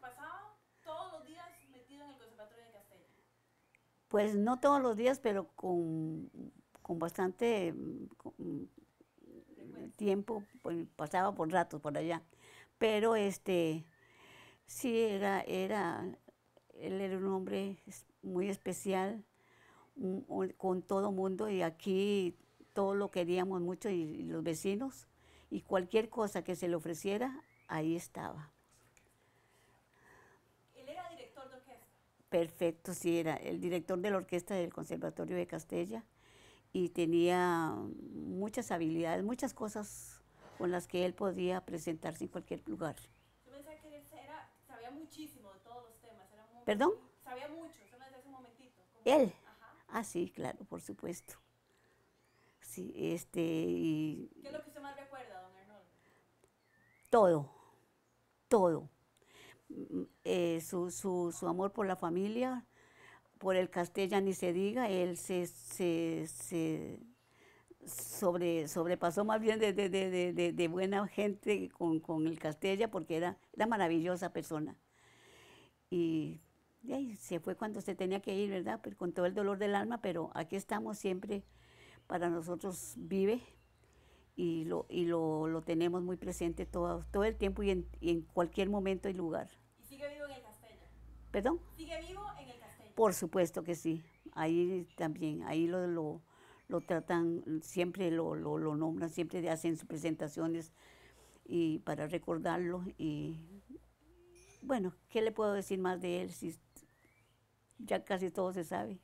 pasaba todos los días metido en el Conservatorio de Castella? Pues no todos los días, pero con, bastante tiempo, pues, pasaba por ratos por allá. Pero este, sí, era, era, él era un hombre muy especial, con todo mundo, y aquí todo lo queríamos mucho, y los vecinos, y cualquier cosa que se le ofreciera, ahí estaba. Perfecto, sí, era el director de la orquesta del Conservatorio de Castella y tenía muchas habilidades, muchas cosas con las que él podía presentarse en cualquier lugar. Yo pensaba que él era, sabía muchísimo de todos los temas. Era muy, ¿Perdón? Sabía mucho, solo desde ese momentito. ¿Él? Ajá. Ah, sí, claro, por supuesto. Sí, este... ¿Qué es lo que usted más recuerda, don Arnold? Todo, todo eh, su, amor por la familia, por el Castella ni se diga, él se, sobre, sobrepasó más bien de, de, buena gente con, el Castella porque era, era maravillosa persona. Y, se fue cuando se tenía que ir, ¿verdad? con todo el dolor del alma, pero aquí estamos siempre, para nosotros vive y lo, y lo, lo tenemos muy presente todo, todo el tiempo y en, cualquier momento y lugar. ¿Y sigue vivo en el Castella? ¿Perdón? ¿Sigue vivo en el Castella? Por supuesto que sí, ahí también, ahí lo, lo, lo tratan, siempre lo, lo, nombran, siempre hacen sus presentaciones y para recordarlo y bueno, ¿qué le puedo decir más de él si ya casi todo se sabe?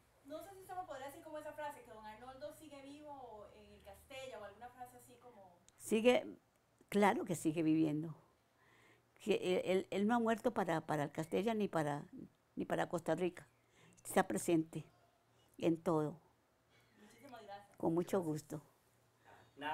Sigue, claro que sigue viviendo. Que él, no ha muerto para, para Castilla ni para, ni para Costa Rica. Está presente en todo. Con mucho gusto.